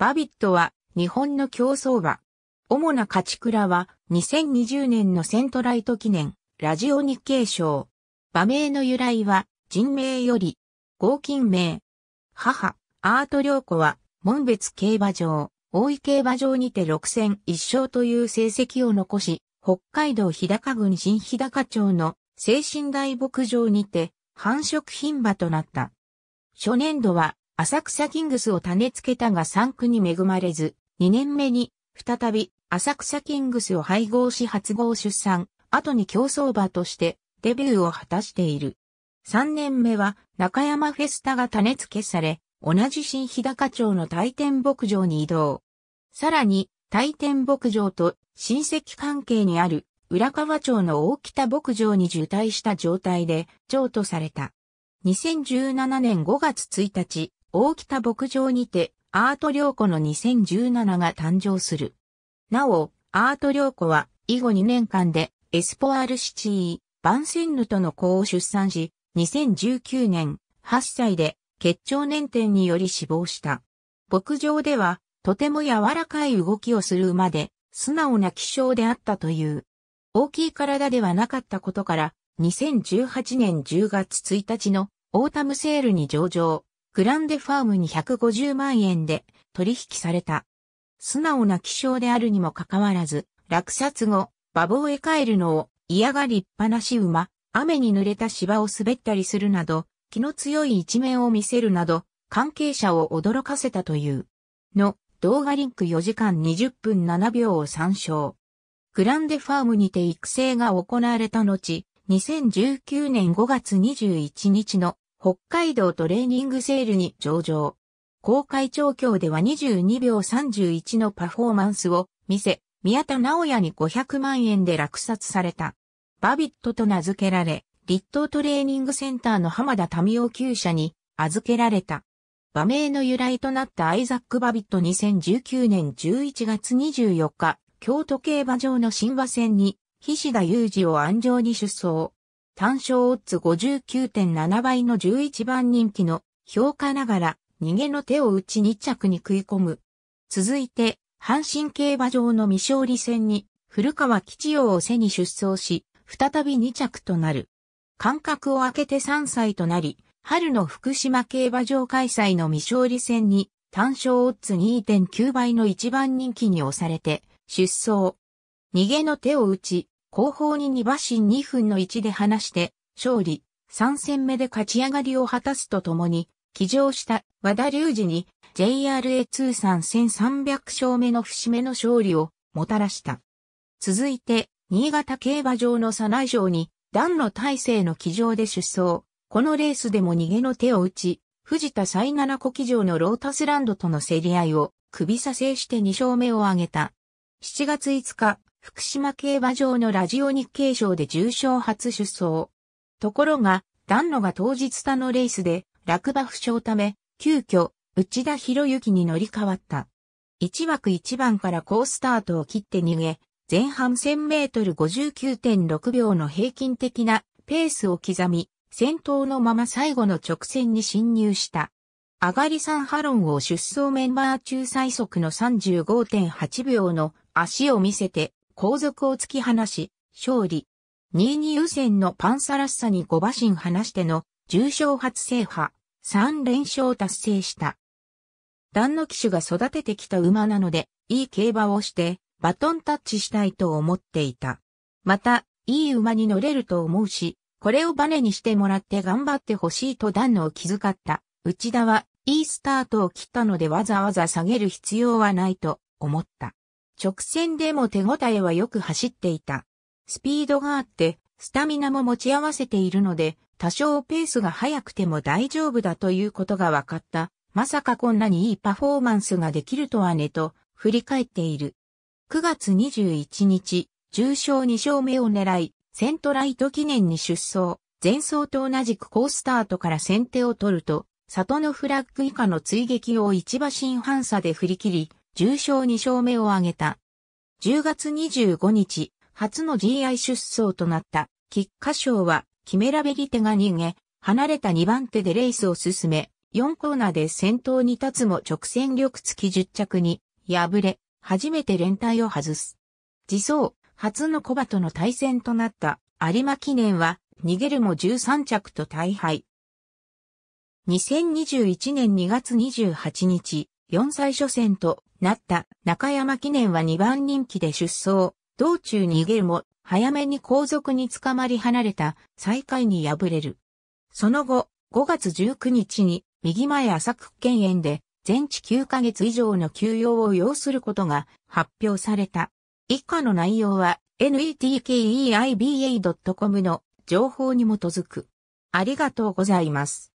バビットは日本の競走馬。主な勝ち倉は2020年のセントライト記念、ラジオ日経賞。馬名の由来は人名より、合金名。母、アート良子は、門別競馬場、大井競馬場にて6戦1勝という成績を残し、北海道日高郡新日高町の精神大牧場にて、繁殖品馬となった。初年度は浅草キングスを種付けたが3区に恵まれず、2年目に、再び、浅草キングスを配合し初号出産、後に競走馬として、デビューを果たしている。3年目は、中山フェスタが種付けされ、同じ新日高町の大天牧場に移動。さらに、大天牧場と親戚関係にある浦河町の大北牧場に受胎した状態で譲渡された。2017年5月1日、大北牧場にて、アート良子の2017が誕生する。なお、アート良子は、以後2年間で、エスポアルシチー、バンセンヌとの子を出産し、2019年、8歳で、血腸粘点により死亡した。牧場では、とても柔らかい動きをする馬で、素直な気象であったという。大きい体ではなかったことから、2018年10月1日のオータムセールに上場。グランデファームに150万円で取引された。素直な気象であるにもかかわらず、落札後、馬房へ帰るのを嫌がりっぱなし馬、雨に濡れた芝を滑ったりするなど、気の強い一面を見せるなど、関係者を驚かせたという。の、動画リンク4時間20分7秒を参照。グランデファームにて育成が行われた後、2019年5月21日の北海道トレーニングセールに上場。公開調教では22秒31のパフォーマンスを見せ、宮田直也に500万円で落札された。バビットと名付けられ、立東トレーニングセンターの浜田民夫厩舎に預けられた。馬名の由来となったアイザック・バビット2019年11月24日、京都競馬場の新馬戦に、菱田裕二を安城に出走。単勝オッズ59.7倍の11番人気の評価ながら逃げの手を打ち2着に食い込む。続いて、阪神競馬場の未勝利戦に古川吉洋を背に出走し、再び2着となる。間隔を空けて3歳となり、春の福島競馬場開催の未勝利戦に単勝オッズ2.9倍の一番人気に押されて出走。逃げの手を打ち、後方に2馬身2分の1で離して、勝利、3戦目で勝ち上がりを果たすとともに、騎乗した和田隆二に JRA 通算1300勝目の節目の勝利をもたらした。続いて、新潟競馬場の左内城に、段の体制の騎乗で出走。このレースでも逃げの手を打ち、藤田最七子騎乗のロータスランドとの競り合いを首差制して2勝目を挙げた。7月5日、福島競馬場のラジオ日経賞で重賞初出走。ところが、段野が当日他のレースで落馬負傷ため、急遽、内田博之に乗り換わった。1枠1番から高スタートを切って逃げ、前半1000メートル59.6秒の平均的なペースを刻み、先頭のまま最後の直線に進入した。上がり3ハロンを出走メンバー中最速の35.8秒の足を見せて後続を突き放し、勝利。22優先のパンサラッサに5馬身離しての重賞初制覇、3連勝を達成した。段の騎手が育ててきた馬なので、いい競馬をして、バトンタッチしたいと思っていた。また、いい馬に乗れると思うし、これをバネにしてもらって頑張ってほしいと段のを気遣った。内田は、いいスタートを切ったのでわざわざ下げる必要はないと思った。直線でも手応えはよく走っていた。スピードがあって、スタミナも持ち合わせているので、多少ペースが速くても大丈夫だということが分かった。まさかこんなにいいパフォーマンスができるとはねと、振り返っている。9月21日、重賞2勝目を狙い、セントライト記念に出走。前走と同じく高スタートから先手を取ると、里のフラッグ以下の追撃を一馬身反差で振り切り、重賞2勝目を挙げた。10月25日、初の GI 出走となった、菊花賞は、キメラベリテが逃げ、離れた2番手でレースを進め、4コーナーで先頭に立つも直線力付き10着に、敗れ、初めて連帯を外す。次走、初の小馬との対戦となった、有馬記念は、逃げるも13着と大敗。2021年2月28日、4歳初戦となった中山記念は2番人気で出走、道中逃げるも早めに後続に捕まり離れた最下位に敗れる。その後、5月19日に右前浅区県園で全治9ヶ月以上の休養を要することが発表された。以下の内容は netkeiba.com の情報に基づく。ありがとうございます。